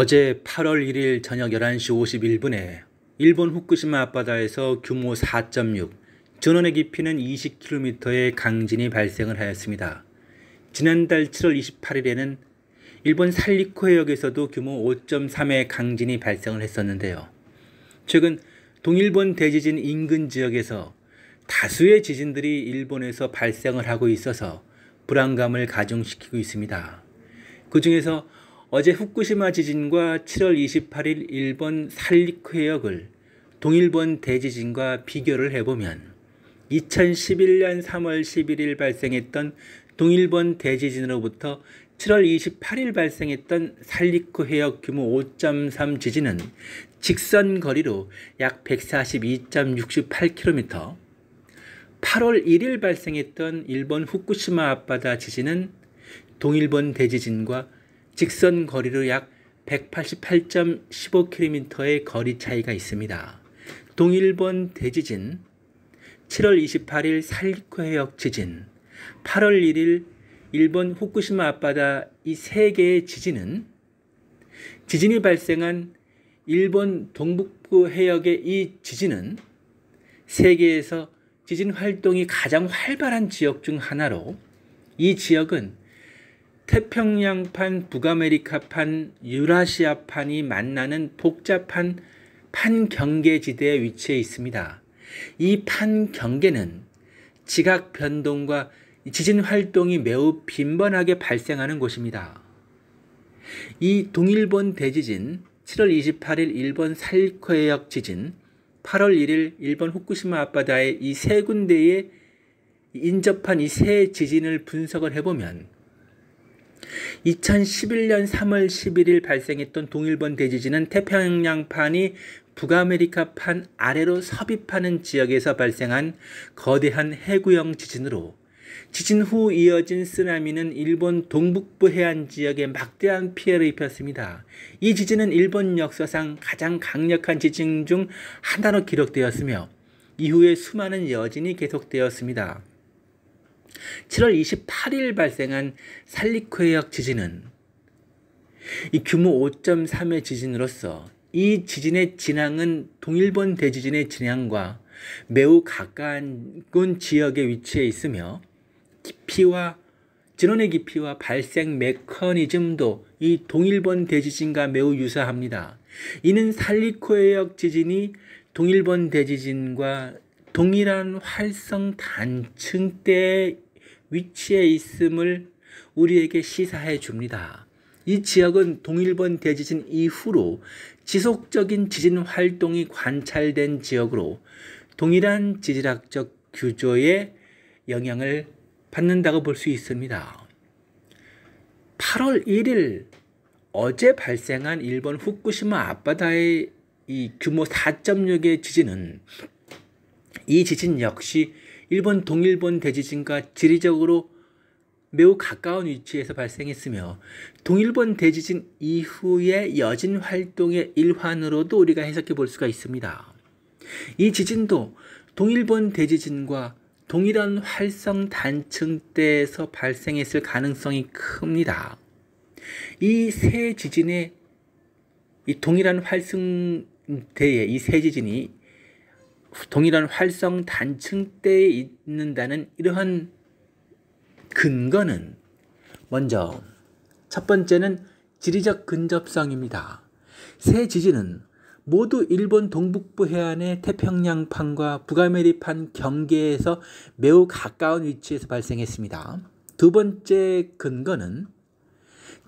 어제 8월 1일 저녁 11시 51분에 일본 후쿠시마 앞바다에서 규모 4.6, 전원의 깊이는 20km의 강진이 발생을 하였습니다. 지난달 7월 28일에는 일본 살리코 해역에서도 규모 5.3의 강진이 발생을 했었는데요. 최근 동일본 대지진 인근 지역에서 다수의 지진들이 일본에서 발생을 하고 있어서 불안감을 가중시키고 있습니다. 그 중에서 어제 후쿠시마 지진과 7월 28일 일본 산리쿠해역을 동일본 대지진과 비교를 해보면 2011년 3월 11일 발생했던 동일본 대지진으로부터 7월 28일 발생했던 산리쿠 해역 규모 5.3 지진은 직선 거리로 약 142.68km, 8월 1일 발생했던 일본 후쿠시마 앞바다 지진은 동일본 대지진과 직선 거리로 약 188.15km의 거리 차이가 있습니다. 동일본 대지진, 7월 28일 살리코해역 지진, 8월 1일 일본 후쿠시마 앞바다 이 세 개의 지진은 지진이 발생한 일본 동북부 해역의 이 지진은 세계에서 지진 활동이 가장 활발한 지역 중 하나로 이 지역은 태평양판, 북아메리카판, 유라시아판이 만나는 복잡한 판경계지대에 위치해 있습니다. 이 판경계는 지각 변동과 지진 활동이 매우 빈번하게 발생하는 곳입니다. 이 동일본 대지진, 7월 28일 일본 살코해역 지진, 8월 1일 일본 후쿠시마 앞바다의 이 세 군데에 인접한 이 세 지진을 분석을 해보면 2011년 3월 11일 발생했던 동일본 대지진은 태평양판이 북아메리카판 아래로 섭입하는 지역에서 발생한 거대한 해구형 지진으로 지진 후 이어진 쓰나미는 일본 동북부 해안 지역에 막대한 피해를 입혔습니다. 이 지진은 일본 역사상 가장 강력한 지진 중 하나로 기록되었으며 이후에 수많은 여진이 계속되었습니다. 7월 28일 발생한 살리크해역 지진은 이 규모 5.3의 지진으로서 이 지진의 진앙은 동일본 대지진의 진앙과 매우 가까운 지역에 위치해 있으며 깊이와 진원의 깊이와 발생 메커니즘도 이 동일본 대지진과 매우 유사합니다. 이는 살리코해역 지진이 동일본 대지진과 동일한 활성 단층대 위치에 있음을 우리에게 시사해 줍니다. 이 지역은 동일본 대지진 이후로 지속적인 지진 활동이 관찰된 지역으로 동일한 지질학적 규조의 영향을 받는다고 볼 수 있습니다. 8월 1일 어제 발생한 일본 후쿠시마 앞바다의 이 규모 4.6의 지진은 이 지진 역시 일본 동일본 대지진과 지리적으로 매우 가까운 위치에서 발생했으며 동일본 대지진 이후의 여진 활동의 일환으로도 우리가 해석해 볼 수가 있습니다. 이 지진도 동일본 대지진과 동일한 활성 단층대에서 발생했을 가능성이 큽니다. 이 세 지진의 이 동일한 활성대의 이 세 지진이 동일한 활성 단층대에 있는다는 이러한 근거는 먼저 첫 번째는 지리적 근접성입니다. 새 지진은 모두 일본 동북부 해안의 태평양판과 북아메리판 경계에서 매우 가까운 위치에서 발생했습니다. 두 번째 근거는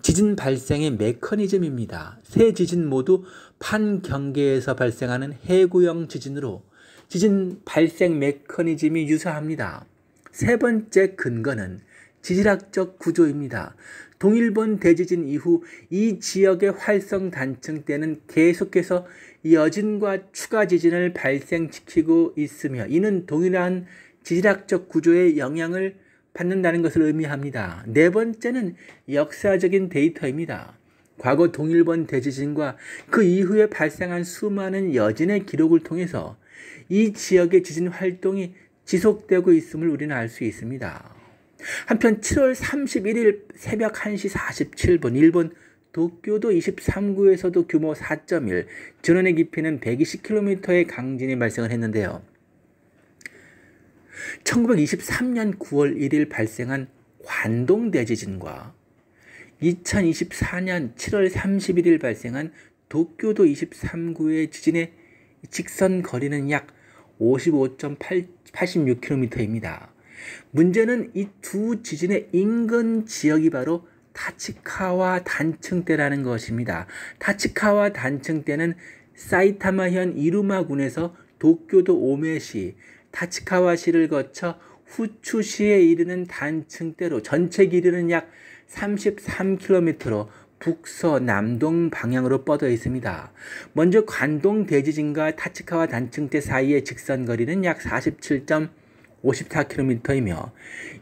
지진 발생의 메커니즘입니다. 새 지진 모두 판 경계에서 발생하는 해구형 지진으로 지진 발생 메커니즘이 유사합니다. 세 번째 근거는 지질학적 구조입니다. 동일본 대지진 이후 이 지역의 활성 단층 때는 계속해서 여진과 추가 지진을 발생시키고 있으며 이는 동일한 지질학적 구조의 영향을 받는다는 것을 의미합니다. 네 번째는 역사적인 데이터입니다. 과거 동일본 대지진과 그 이후에 발생한 수많은 여진의 기록을 통해서 이 지역의 지진 활동이 지속되고 있음을 우리는 알 수 있습니다. 한편 7월 31일 새벽 1시 47분 일본 도쿄도 23구에서도 규모 4.1, 전원의 깊이는 120km의 강진이 발생을 했는데요. 1923년 9월 1일 발생한 관동 대지진과 2024년 7월 31일 발생한 도쿄도 23구의 지진의 직선 거리는 약 55.86km입니다. 문제는 이 두 지진의 인근 지역이 바로 타치카와 단층대라는 것입니다. 타치카와 단층대는 사이타마현 이루마군에서 도쿄도 오메시, 타치카와시를 거쳐 후추시에 이르는 단층대로 전체 길이는 약 33km로 북서 남동 방향으로 뻗어 있습니다. 먼저 관동 대지진과 타치카와 단층대 사이의 직선 거리는 약4 7 54km이며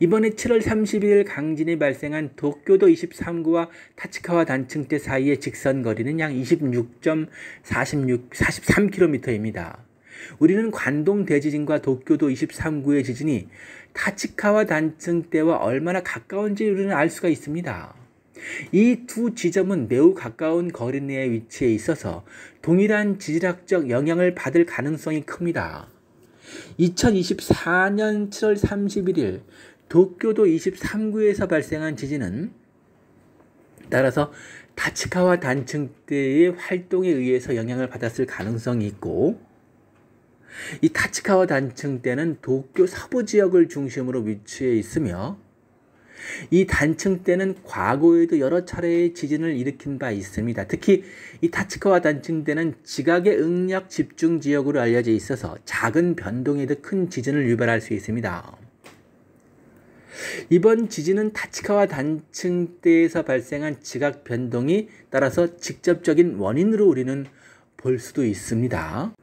이번에 7월 31일 강진이 발생한 도쿄도 23구와 타치카와 단층대 사이의 직선 거리는 약 26.46 43km입니다. 우리는 관동 대지진과 도쿄도 23구의 지진이 타치카와 단층대와 얼마나 가까운지 우리는 알 수가 있습니다. 이두 지점은 매우 가까운 거리 내에 위치해 있어서 동일한 지질학적 영향을 받을 가능성이 큽니다. 2024년 7월 31일 도쿄도 23구에서 발생한 지진은 따라서 다치카와 단층대의 활동에 의해서 영향을 받았을 가능성이 있고 이 다치카와 단층대는 도쿄 서부 지역을 중심으로 위치해 있으며 이 단층 대는 과거에도 여러 차례의 지진을 일으킨 바 있습니다. 특히 이 타츠카와 단층 대는 지각의 응력 집중 지역으로 알려져 있어서 작은 변동에도 큰 지진을 유발할 수 있습니다. 이번 지진은 타치카와 단층대에서 발생한 지각 변동이 따라서 직접적인 원인으로 우리는 볼 수도 있습니다.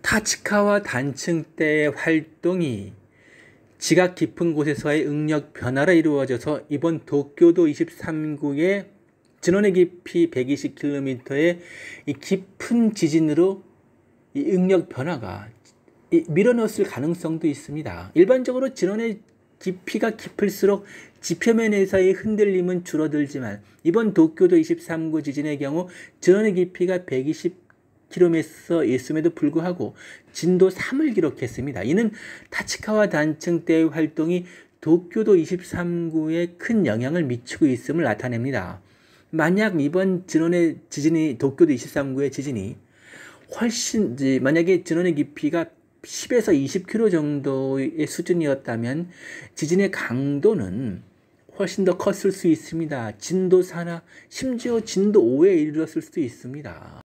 타치카와 단층대의 활동이 지각 깊은 곳에서의 응력 변화라 이루어져서 이번 도쿄도 23구의 진원의 깊이 120km의 이 깊은 지진으로 이 응력 변화가 밀어넣었을 가능성도 있습니다. 일반적으로 진원의 깊이가 깊을수록 지표면에서의 흔들림은 줄어들지만 이번 도쿄도 23구 지진의 경우 진원의 깊이가 120 km 있음에도 불구하고 진도 3을 기록했습니다. 이는 타치카와 단층 때의 활동이 도쿄도 23구에 큰 영향을 미치고 있음을 나타냅니다. 만약 이번 진원의 지진이 도쿄도 23구의 지진이 훨씬 만약에 진원의 깊이가 10에서 20km 정도의 수준이었다면 지진의 강도는 훨씬 더 컸을 수 있습니다. 진도 4나 심지어 진도 5에 이르렀을 수도 있습니다.